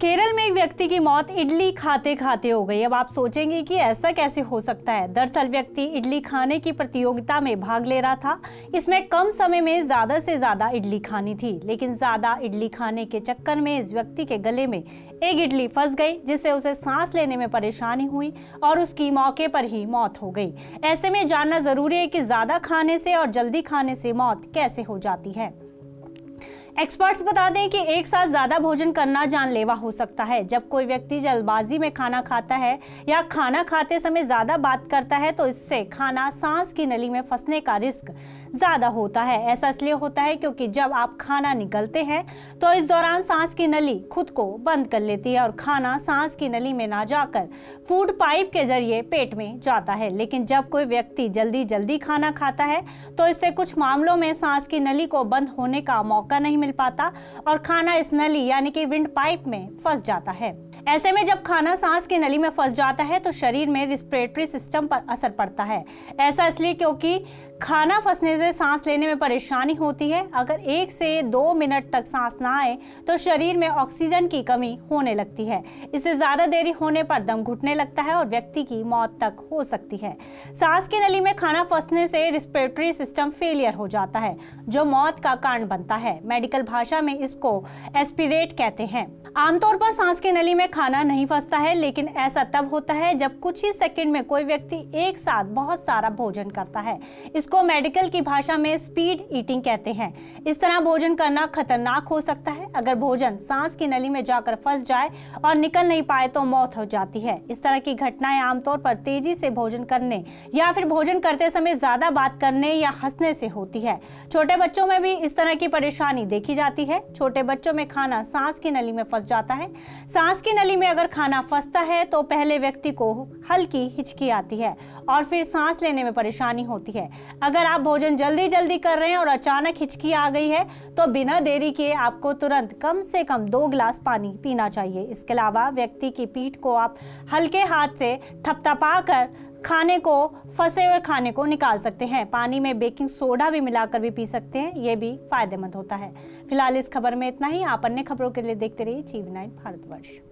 केरल में एक व्यक्ति की मौत इडली खाते खाते हो गई अब आप सोचेंगे कि ऐसा कैसे हो सकता है दरअसल व्यक्ति इडली खाने की प्रतियोगिता में भाग ले रहा था इसमें कम समय में ज़्यादा से ज़्यादा इडली खानी थी लेकिन ज़्यादा इडली खाने के चक्कर में इस व्यक्ति के गले में एक इडली फंस गई जिससे उसे सांस लेने में परेशानी हुई और उसकी मौके पर ही मौत हो गई ऐसे में जानना ज़रूरी है कि ज़्यादा खाने से और जल्दी खाने से मौत कैसे हो जाती है एक्सपर्ट्स बता दें कि एक साथ ज़्यादा भोजन करना जानलेवा हो सकता है जब कोई व्यक्ति जल्दबाजी में खाना खाता है या खाना खाते समय ज़्यादा बात करता है तो इससे खाना सांस की नली में फंसने का रिस्क ज़्यादा होता है ऐसा इसलिए होता है क्योंकि जब आप खाना निकलते हैं तो इस दौरान सांस की नली खुद को बंद कर लेती है और खाना सांस की नली में ना जाकर फूड पाइप के जरिए पेट में जाता है लेकिन जब कोई व्यक्ति जल्दी जल्दी खाना खाता है तो इससे कुछ मामलों में सांस की नली को बंद होने का मौका नहीं मिल पाता और खाना इस नली यानी कि विंड पाइप में फंस जाता है ऐसे में जब खाना सांस की नली में फंस जाता है तो शरीर में रिस्परेटरी सिस्टम पर असर पड़ता है ऐसा इसलिए क्योंकि खाना फंसने से सांस लेने में परेशानी होती है अगर एक से दो मिनट तक सांस ना आए तो शरीर में ऑक्सीजन की कमी होने लगती है इससे ज़्यादा देरी होने पर दम घुटने लगता है और व्यक्ति की मौत तक हो सकती है सांस की नली में खाना फंसने से रिस्परेटरी सिस्टम फेलियर हो जाता है जो मौत का कारण बनता है मेडिकल भाषा में इसको एस्पिरेट कहते हैं आमतौर पर सांस की नली में खाना नहीं फंसता है लेकिन ऐसा तब होता है जब कुछ ही सेकंड में कोई व्यक्ति एक साथ बहुत सारा भोजन करता है इसको मेडिकल की भाषा में स्पीड ईटिंग कहते हैं इस तरह भोजन करना खतरनाक हो सकता है अगर भोजन सांस की नली में जाकर फंस जाए और निकल नहीं पाए तो मौत हो जाती है इस तरह की घटनाएं आमतौर पर तेजी से भोजन करने या फिर भोजन करते समय ज्यादा बात करने या हंसने से होती है छोटे बच्चों में भी इस तरह की परेशानी देखी जाती है छोटे बच्चों में खाना सांस की नली में फंस जाता है सांस की नली में अगर खाना फंसता है तो पहले व्यक्ति को हल्की हिचकी आती है और फिर सांस लेने में परेशानी होती है अगर आप भोजन जल्दी जल्दी कर रहे हैं और अचानक हिचकी आ गई है तो बिना देरी के आपको तुरंत कम से कम दो ग्लास पानी पीना चाहिए इसके अलावा व्यक्ति की पीठ को आप हल्के हाथ से थपथपा कर खाने को फंसे हुए खाने को निकाल सकते हैं पानी में बेकिंग सोडा भी मिलाकर भी पी सकते हैं ये भी फायदेमंद होता है फिलहाल इस खबर में इतना ही आप अन्य खबरों के लिए देखते रहिए चीव नाइन भारतवर्ष